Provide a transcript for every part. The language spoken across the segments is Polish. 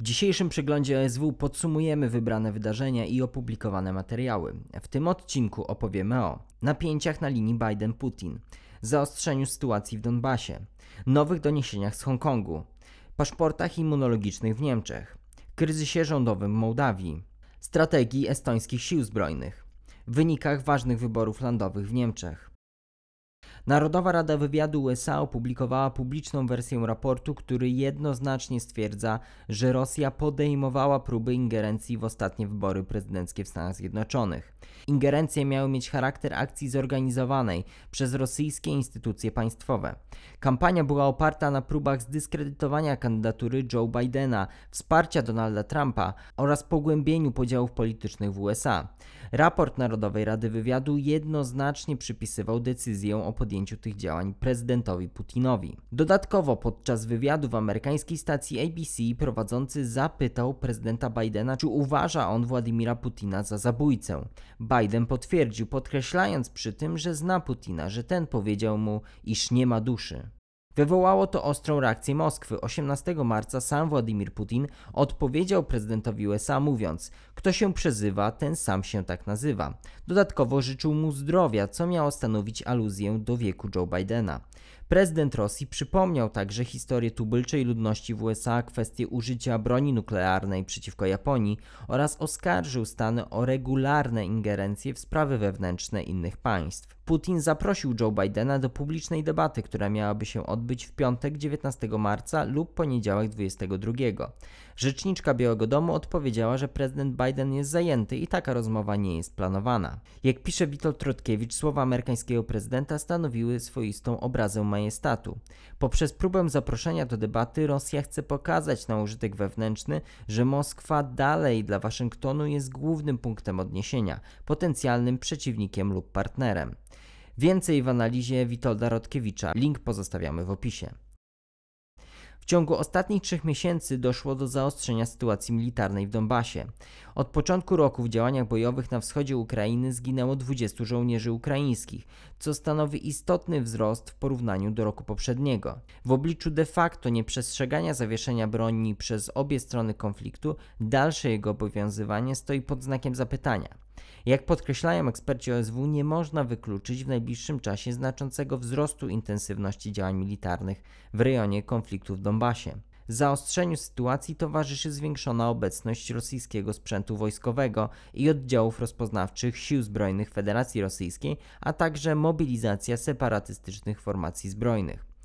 W dzisiejszym przeglądzie OSW podsumujemy wybrane wydarzenia i opublikowane materiały. W tym odcinku opowiemy o napięciach na linii Biden-Putin, zaostrzeniu sytuacji w Donbasie, nowych doniesieniach z Hongkongu, paszportach immunologicznych w Niemczech, kryzysie rządowym w Mołdawii, strategii estońskich sił zbrojnych, wynikach ważnych wyborów landowych w Niemczech, Narodowa Rada Wywiadu USA opublikowała publiczną wersję raportu, który jednoznacznie stwierdza, że Rosja podejmowała próby ingerencji w ostatnie wybory prezydenckie w Stanach Zjednoczonych. Ingerencje miały mieć charakter akcji zorganizowanej przez rosyjskie instytucje państwowe. Kampania była oparta na próbach zdyskredytowania kandydatury Joe Bidena, wsparcia Donalda Trumpa oraz pogłębieniu podziałów politycznych w USA. Raport Narodowej Rady Wywiadu jednoznacznie przypisywał decyzję o podjęciu podjęciu tych działań prezydentowi Putinowi. Dodatkowo podczas wywiadu w amerykańskiej stacji ABC prowadzący zapytał prezydenta Bidena, czy uważa on Władimira Putina za zabójcę. Biden potwierdził, podkreślając przy tym, że zna Putina, że ten powiedział mu, iż nie ma duszy. Wywołało to ostrą reakcję Moskwy. 18 marca sam Władimir Putin odpowiedział prezydentowi USA mówiąc: Kto się przezywa, ten sam się tak nazywa. Dodatkowo życzył mu zdrowia, co miało stanowić aluzję do wieku Joe Bidena. Prezydent Rosji przypomniał także historię tubylczej ludności w USA, kwestię użycia broni nuklearnej przeciwko Japonii oraz oskarżył Stany o regularne ingerencje w sprawy wewnętrzne innych państw. Putin zaprosił Joe Bidena do publicznej debaty, która miałaby się odbyć w piątek 19 marca lub poniedziałek 22. Rzeczniczka Białego Domu odpowiedziała, że prezydent Biden jest zajęty i taka rozmowa nie jest planowana. Jak pisze Witold Trotkiewicz, słowa amerykańskiego prezydenta stanowiły swoistą obrazę majestatu. Poprzez próbę zaproszenia do debaty Rosja chce pokazać na użytek wewnętrzny, że Moskwa dalej dla Waszyngtonu jest głównym punktem odniesienia, potencjalnym przeciwnikiem lub partnerem. Więcej w analizie Witolda Rodkiewicza. Link pozostawiamy w opisie. W ciągu ostatnich trzech miesięcy doszło do zaostrzenia sytuacji militarnej w Donbasie. Od początku roku w działaniach bojowych na wschodzie Ukrainy zginęło 20 żołnierzy ukraińskich, co stanowi istotny wzrost w porównaniu do roku poprzedniego. W obliczu de facto nieprzestrzegania zawieszenia broni przez obie strony konfliktu, dalsze jego obowiązywanie stoi pod znakiem zapytania. Jak podkreślają eksperci OSW, nie można wykluczyć w najbliższym czasie znaczącego wzrostu intensywności działań militarnych w rejonie konfliktu w Donbasie. Zaostrzeniu sytuacji towarzyszy zwiększona obecność rosyjskiego sprzętu wojskowego i oddziałów rozpoznawczych Sił Zbrojnych Federacji Rosyjskiej, a także mobilizacja separatystycznych formacji zbrojnych.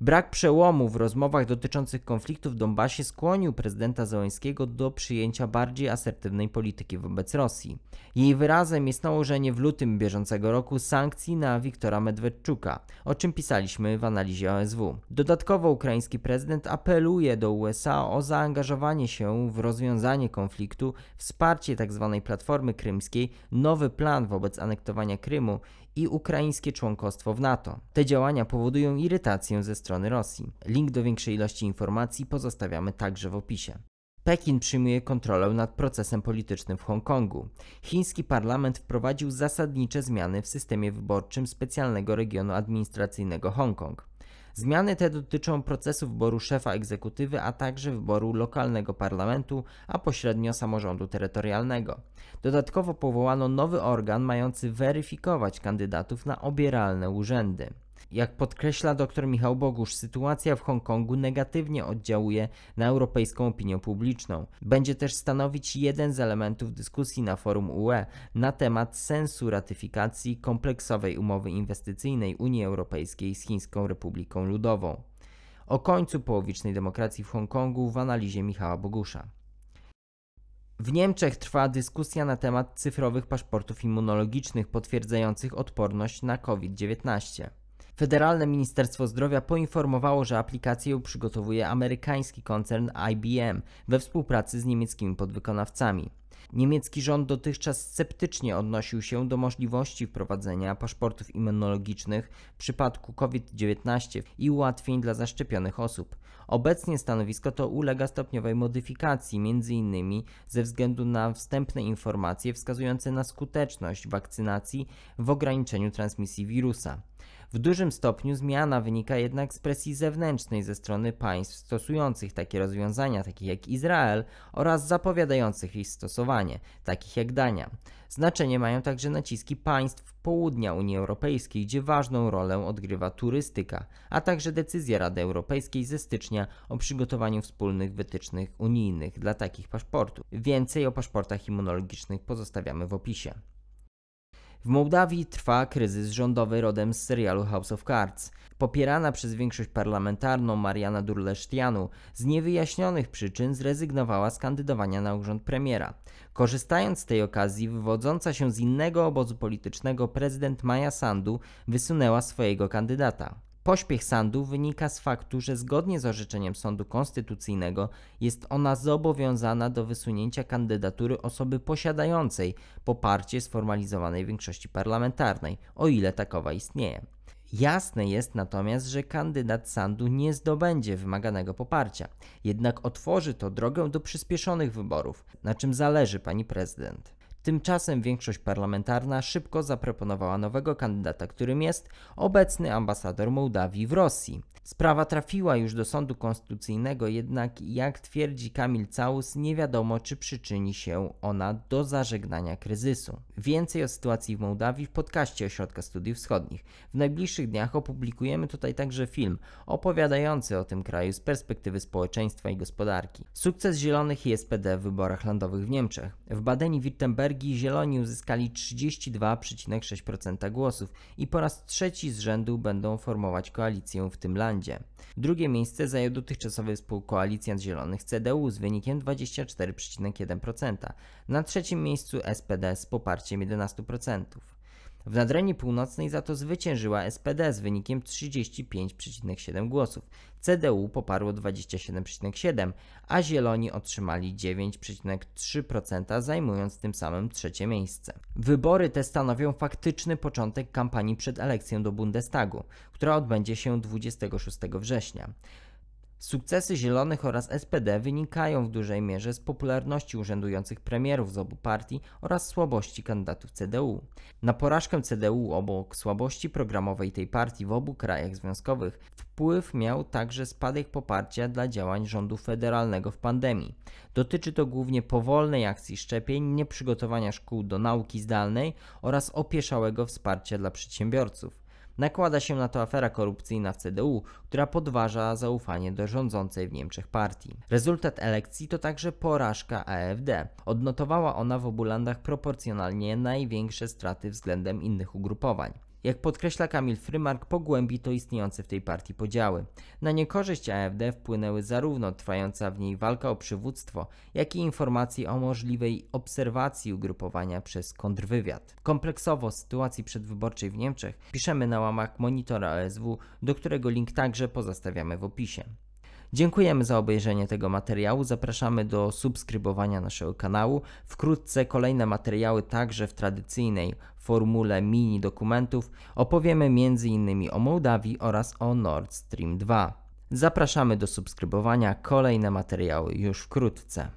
Brak przełomu w rozmowach dotyczących konfliktu w Donbasie skłonił prezydenta Załońskiego do przyjęcia bardziej asertywnej polityki wobec Rosji. Jej wyrazem jest nałożenie w lutym bieżącego roku sankcji na Wiktora Medwedczuka, o czym pisaliśmy w analizie OSW. Dodatkowo ukraiński prezydent apeluje do USA o zaangażowanie się w rozwiązanie konfliktu, wsparcie tzw. Tak Platformy Krymskiej, nowy plan wobec anektowania Krymu i ukraińskie członkostwo w NATO. Te działania powodują irytację ze strony Rosji. Link do większej ilości informacji pozostawiamy także w opisie. Pekin przyjmuje kontrolę nad procesem politycznym w Hongkongu. Chiński parlament wprowadził zasadnicze zmiany w systemie wyborczym specjalnego regionu administracyjnego Hongkong. Zmiany te dotyczą procesu wyboru szefa egzekutywy, a także wyboru lokalnego parlamentu, a pośrednio samorządu terytorialnego. Dodatkowo powołano nowy organ mający weryfikować kandydatów na obieralne urzędy. Jak podkreśla dr Michał Bogusz, sytuacja w Hongkongu negatywnie oddziałuje na europejską opinię publiczną. Będzie też stanowić jeden z elementów dyskusji na forum UE na temat sensu ratyfikacji kompleksowej umowy inwestycyjnej Unii Europejskiej z Chińską Republiką Ludową. O końcu połowicznej demokracji w Hongkongu w analizie Michała Bogusza. W Niemczech trwa dyskusja na temat cyfrowych paszportów immunologicznych potwierdzających odporność na COVID-19. Federalne Ministerstwo Zdrowia poinformowało, że aplikację przygotowuje amerykański koncern IBM we współpracy z niemieckimi podwykonawcami. Niemiecki rząd dotychczas sceptycznie odnosił się do możliwości wprowadzenia paszportów immunologicznych w przypadku COVID-19 i ułatwień dla zaszczepionych osób. Obecnie stanowisko to ulega stopniowej modyfikacji, m.in. ze względu na wstępne informacje wskazujące na skuteczność wakcynacji w ograniczeniu transmisji wirusa. W dużym stopniu zmiana wynika jednak z presji zewnętrznej ze strony państw stosujących takie rozwiązania, takich jak Izrael, oraz zapowiadających ich stosowanie, takich jak Dania. Znaczenie mają także naciski państw południa Unii Europejskiej, gdzie ważną rolę odgrywa turystyka, a także decyzja Rady Europejskiej ze stycznia o przygotowaniu wspólnych wytycznych unijnych dla takich paszportów. Więcej o paszportach immunologicznych pozostawiamy w opisie. W Mołdawii trwa kryzys rządowy rodem z serialu House of Cards. Popierana przez większość parlamentarną Mariana Durlesztianu z niewyjaśnionych przyczyn zrezygnowała z kandydowania na urząd premiera. Korzystając z tej okazji, wywodząca się z innego obozu politycznego prezydent Maja Sandu wysunęła swojego kandydata. Pośpiech sądu wynika z faktu, że zgodnie z orzeczeniem sądu konstytucyjnego jest ona zobowiązana do wysunięcia kandydatury osoby posiadającej poparcie sformalizowanej większości parlamentarnej, o ile takowa istnieje. Jasne jest natomiast, że kandydat sądu nie zdobędzie wymaganego poparcia, jednak otworzy to drogę do przyspieszonych wyborów, na czym zależy pani prezydent. Tymczasem większość parlamentarna szybko zaproponowała nowego kandydata, którym jest obecny ambasador Mołdawii w Rosji. Sprawa trafiła już do sądu konstytucyjnego, jednak jak twierdzi Kamil Caus, nie wiadomo czy przyczyni się ona do zażegnania kryzysu. Więcej o sytuacji w Mołdawii w podcaście Ośrodka Studiów Wschodnich. W najbliższych dniach opublikujemy tutaj także film opowiadający o tym kraju z perspektywy społeczeństwa i gospodarki. Sukces Zielonych i SPD w wyborach landowych w Niemczech. W Badeni-Wirtembergu Norwegii Zieloni uzyskali 32,6% głosów i po raz trzeci z rzędu będą formować koalicję w tym landzie. Drugie miejsce zajął dotychczasowy współkoalicjant Zielonych CDU z wynikiem 24,1%. Na trzecim miejscu SPD z poparciem 11%. W Nadrenii Północnej za to zwyciężyła SPD z wynikiem 35,7 głosów, CDU poparło 27,7, a Zieloni otrzymali 9,3%, zajmując tym samym trzecie miejsce. Wybory te stanowią faktyczny początek kampanii przed elekcją do Bundestagu, która odbędzie się 26 września. Sukcesy Zielonych oraz SPD wynikają w dużej mierze z popularności urzędujących premierów z obu partii oraz słabości kandydatów CDU. Na porażkę CDU obok słabości programowej tej partii w obu krajach związkowych wpływ miał także spadek poparcia dla działań rządu federalnego w pandemii. Dotyczy to głównie powolnej akcji szczepień, nieprzygotowania szkół do nauki zdalnej oraz opieszałego wsparcia dla przedsiębiorców. Nakłada się na to afera korupcyjna w CDU, która podważa zaufanie do rządzącej w Niemczech partii. Rezultat elekcji to także porażka AfD. Odnotowała ona w Obulandach proporcjonalnie największe straty względem innych ugrupowań. Jak podkreśla Kamil Frymark, pogłębi to istniejące w tej partii podziały. Na niekorzyść AfD wpłynęły zarówno trwająca w niej walka o przywództwo, jak i informacje o możliwej obserwacji ugrupowania przez kontrwywiad. Kompleksowo z sytuacji przedwyborczej w Niemczech piszemy na łamach monitora OSW, do którego link także pozostawiamy w opisie. Dziękujemy za obejrzenie tego materiału. Zapraszamy do subskrybowania naszego kanału. Wkrótce kolejne materiały także w tradycyjnej formule mini dokumentów opowiemy m.in. o Mołdawii oraz o Nord Stream 2. Zapraszamy do subskrybowania. Kolejne materiały już wkrótce.